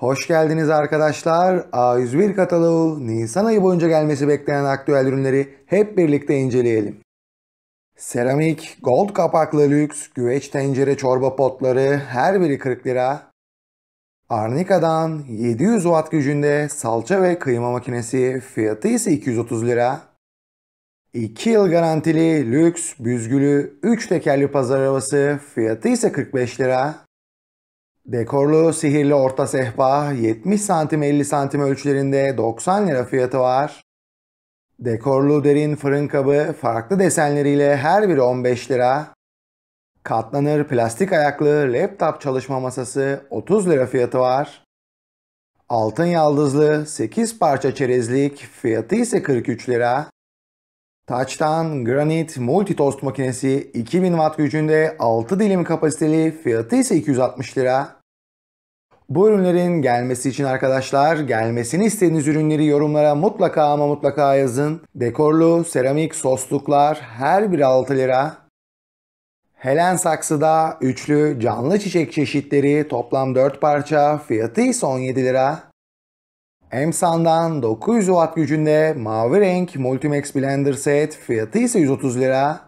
Hoş geldiniz arkadaşlar. A101 kataloğu Nisan ayı boyunca gelmesi beklenen aktüel ürünleri hep birlikte inceleyelim. Seramik, gold kapaklı lüks, güveç tencere çorba potları her biri 40 lira. Arnika'dan 700 watt gücünde salça ve kıyma makinesi fiyatı ise 230 lira. 2 yıl garantili lüks büzgülü 3 tekerli pazar arabası fiyatı ise 45 lira. Dekorlu sihirli orta sehpa 70 santim 50 santim ölçülerinde 90 lira fiyatı var. Dekorlu derin fırın kabı farklı desenleriyle her biri 15 lira. Katlanır plastik ayaklı laptop çalışma masası 30 lira fiyatı var. Altın yaldızlı 8 parça çerezlik fiyatı ise 43 lira. Taçtan granit multi tost makinesi 2000 watt gücünde 6 dilim kapasiteli fiyatı ise 260 lira. Bu ürünlerin gelmesi için arkadaşlar gelmesini istediğiniz ürünleri yorumlara mutlaka ama mutlaka yazın. Dekorlu, seramik, sosluklar her biri 6 lira. Helen saksıda üçlü canlı çiçek çeşitleri toplam 4 parça fiyatı ise 17 lira. Emsan'dan 900 watt gücünde mavi renk Multimax Blender Set fiyatı ise 130 lira.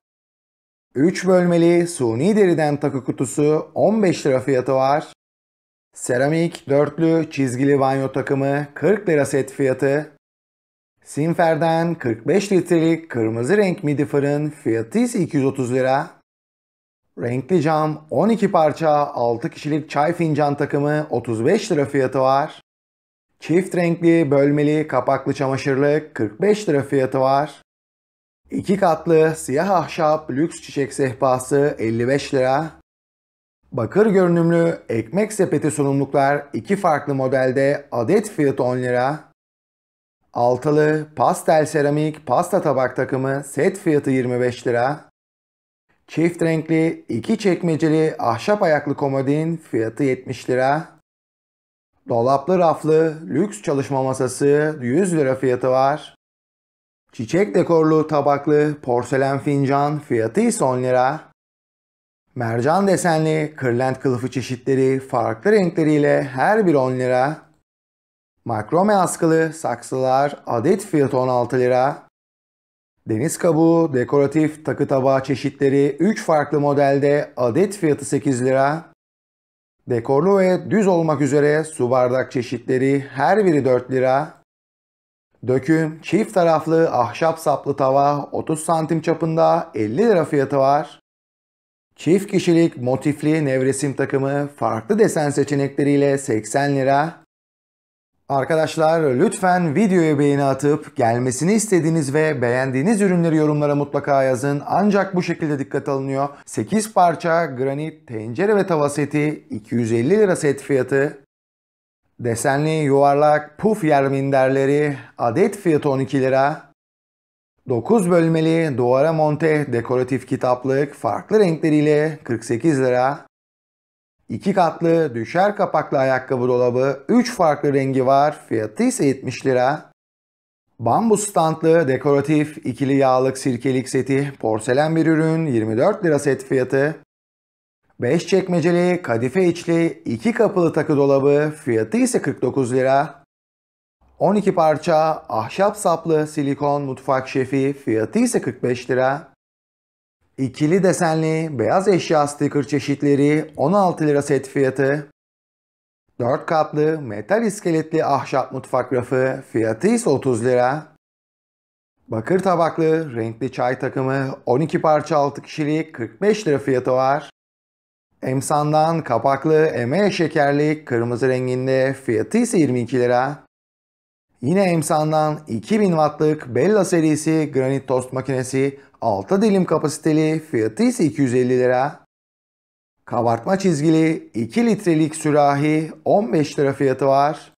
3 bölmeli suni deriden takı kutusu 15 lira fiyatı var. Seramik dörtlü çizgili banyo takımı 40 lira set fiyatı. Sinfer'den 45 litrelik kırmızı renk midi fırın fiyatı ise 230 lira. Renkli cam 12 parça 6 kişilik çay fincan takımı 35 lira fiyatı var. Çift renkli bölmeli kapaklı çamaşırlık 45 lira fiyatı var. 2 katlı siyah ahşap lüks çiçek sehpası 55 lira. Bakır görünümlü ekmek sepeti sunumluklar iki farklı modelde adet fiyatı 10 lira. Altılı pastel seramik pasta tabak takımı set fiyatı 25 lira. Çift renkli iki çekmeceli ahşap ayaklı komodin fiyatı 70 lira. Dolaplı raflı lüks çalışma masası 100 lira fiyatı var. Çiçek dekorlu tabaklı porselen fincan fiyatı ise 10 lira. Mercan desenli kırlent kılıfı çeşitleri farklı renkleriyle her bir 10 lira. Makrome askılı saksılar adet fiyatı 16 lira. Deniz kabuğu dekoratif takı tabağı çeşitleri 3 farklı modelde adet fiyatı 8 lira. Dekorlu ve düz olmak üzere su bardak çeşitleri her biri 4 lira. Döküm çift taraflı ahşap saplı tava 30 santim çapında 50 lira fiyatı var. Çift kişilik motifli nevresim takımı farklı desen seçenekleriyle 80 lira. Arkadaşlar lütfen videoya beğeni atıp gelmesini istediğiniz ve beğendiğiniz ürünleri yorumlara mutlaka yazın. Ancak bu şekilde dikkat alınıyor. 8 parça granit tencere ve tava seti 250 lira set fiyatı. Desenli yuvarlak puf yer minderleri adet fiyatı 12 lira. 9 bölmeli duvara monte dekoratif kitaplık farklı renkleriyle 48 lira. 2 katlı düşer kapaklı ayakkabı dolabı 3 farklı rengi var. Fiyatı ise 70 lira. Bambu standlı dekoratif ikili yağlık sirkelik seti porselen bir ürün 24 lira set fiyatı. 5 çekmeceli kadife içli 2 kapılı takı dolabı fiyatı ise 49 lira. 12 parça ahşap saplı silikon mutfak şefi fiyatı ise 45 lira. İkili desenli beyaz eşya sticker çeşitleri 16 lira set fiyatı. 4 katlı metal iskeletli ahşap mutfak rafı fiyatı ise 30 lira. Bakır tabaklı renkli çay takımı 12 parça 6 kişilik 45 lira fiyatı var. Emsan'dan kapaklı emeye şekerli kırmızı renginde fiyatı ise 22 lira. Yine emsandan 2000 wattlık Bella serisi granit tost makinesi 6 dilim kapasiteli fiyatı ise 250 lira. Kabartma çizgili 2 litrelik sürahi 15 lira fiyatı var.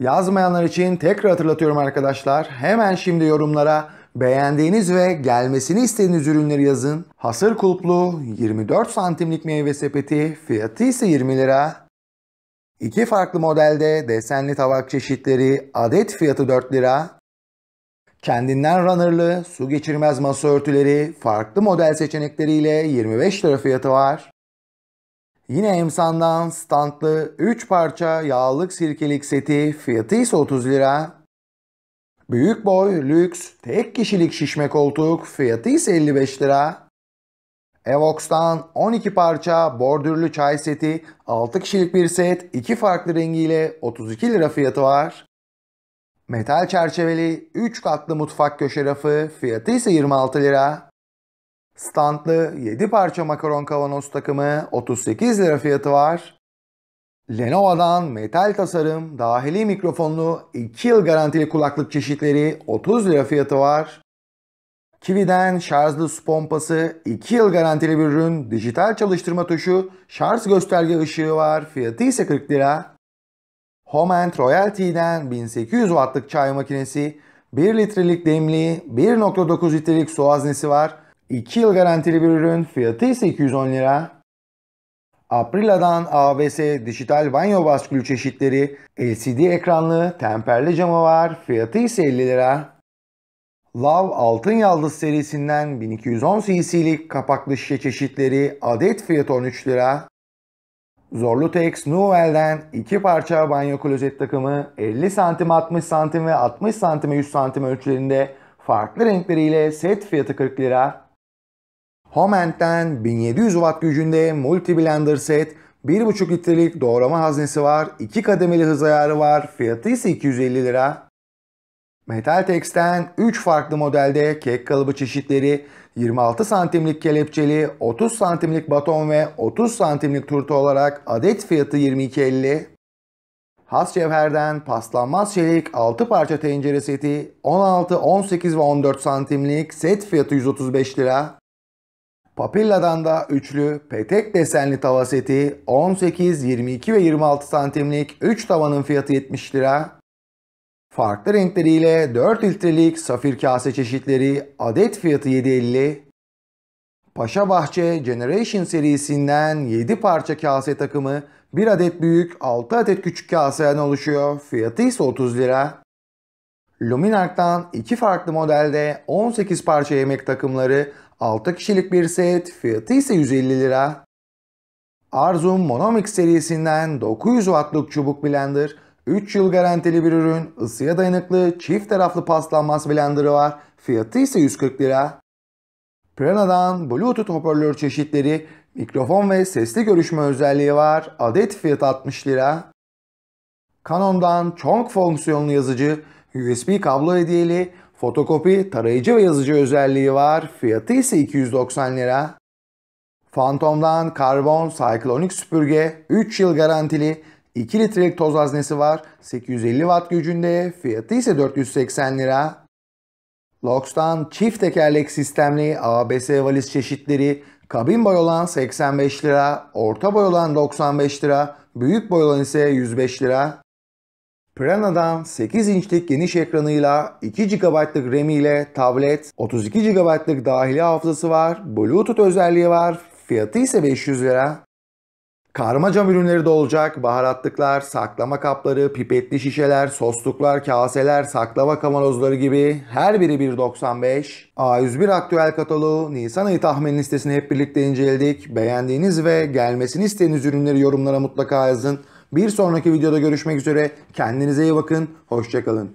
Yazmayanlar için tekrar hatırlatıyorum arkadaşlar. Hemen şimdi yorumlara beğendiğiniz ve gelmesini istediğiniz ürünleri yazın. Hasır kulplu 24 santimlik meyve sepeti fiyatı ise 20 lira. İki farklı modelde desenli tabak çeşitleri adet fiyatı 4 lira. Kendinden runner'lı, su geçirmez masa örtüleri farklı model seçenekleriyle 25 lira fiyatı var. Yine emsandan standlı 3 parça yağlık sirkelik seti fiyatı ise 30 lira. Büyük boy, lüks, tek kişilik şişme koltuk fiyatı ise 55 lira. Evox'tan 12 parça bordürlü çay seti, 6 kişilik bir set, 2 farklı rengiyle 32 lira fiyatı var. Metal çerçeveli 3 katlı mutfak köşe rafı fiyatı ise 26 lira. Standlı 7 parça makaron kavanoz takımı 38 lira fiyatı var. Lenovo'dan metal tasarım, dahili mikrofonlu 2 yıl garantili kulaklık çeşitleri 30 lira fiyatı var. Kiwi'den şarjlı su pompası, 2 yıl garantili bir ürün, dijital çalıştırma tuşu, şarj gösterge ışığı var, fiyatı ise 40 lira. Home Royalty'den 1800 wattlık çay makinesi, 1 litrelik demli, 1.9 litrelik su haznesi var, 2 yıl garantili bir ürün, fiyatı ise 210 lira. Aprila'dan ABS dijital banyo baskül çeşitleri, LCD ekranlı, temperli camı var, fiyatı ise 50 lira. Love Altın Yaldız serisinden 1210 cc'lik kapaklı şişe çeşitleri adet fiyatı 13 lira. Zorlu Zorlutex Nuvel'den iki parça banyo klozet takımı 50 santim 60 santim ve 60 santim 100 santim ölçülerinde farklı renkleriyle set fiyatı 40 lira. Homent'ten 1700 watt gücünde multi blender set 1,5 litrelik doğrama haznesi var. 2 kademeli hız ayarı var. Fiyatı ise 250 lira. Metaltex'ten 3 farklı modelde kek kalıbı çeşitleri 26 santimlik kelepçeli, 30 santimlik baton ve 30 santimlik turta olarak adet fiyatı 22.50. Has cevherden paslanmaz çelik 6 parça tencere seti 16, 18 ve 14 santimlik set fiyatı 135 lira. Papilla'dan da üçlü petek desenli tava seti 18, 22 ve 26 santimlik 3 tavanın fiyatı 70 lira. Farklı renkleriyle 4 litrelik safir kase çeşitleri adet fiyatı 7.50. Paşa Bahçe Generation serisinden 7 parça kase takımı 1 adet büyük 6 adet küçük kaseden oluşuyor. Fiyatı ise 30 lira. Luminark'tan iki farklı modelde 18 parça yemek takımları 6 kişilik bir set fiyatı ise 150 lira. Arzum Monomix serisinden 900 wattlık çubuk blender 3 yıl garantili bir ürün, ısıya dayanıklı, çift taraflı paslanmaz blenderı var. Fiyatı ise 140 lira. Prena'dan Bluetooth hoparlör çeşitleri, mikrofon ve sesli görüşme özelliği var. Adet fiyatı 60 lira. Canon'dan Chonk fonksiyonlu yazıcı, USB kablo hediyeli, fotokopi, tarayıcı ve yazıcı özelliği var. Fiyatı ise 290 lira. Phantom'dan karbon, cyclonic süpürge, 3 yıl garantili, 2 litrelik toz haznesi var. 850 watt gücünde. Fiyatı ise 480 lira. Lox'tan çift tekerlek sistemli ABS valiz çeşitleri kabin boy olan 85 lira, orta boy olan 95 lira, büyük boy olan ise 105 lira. Prana'dan 8 inçlik geniş ekranıyla 2 GB'lık RAM ile tablet, 32 GB'lık dahili hafızası var, Bluetooth özelliği var, fiyatı ise 500 lira. Karma cam ürünleri de olacak. Baharatlıklar, saklama kapları, pipetli şişeler, sosluklar, kaseler, saklama kavanozları gibi her biri 1.95. A101 aktüel kataloğu Nisan ayı tahmin listesini hep birlikte inceledik. Beğendiğiniz ve gelmesini istediğiniz ürünleri yorumlara mutlaka yazın. Bir sonraki videoda görüşmek üzere. Kendinize iyi bakın. Hoşçakalın.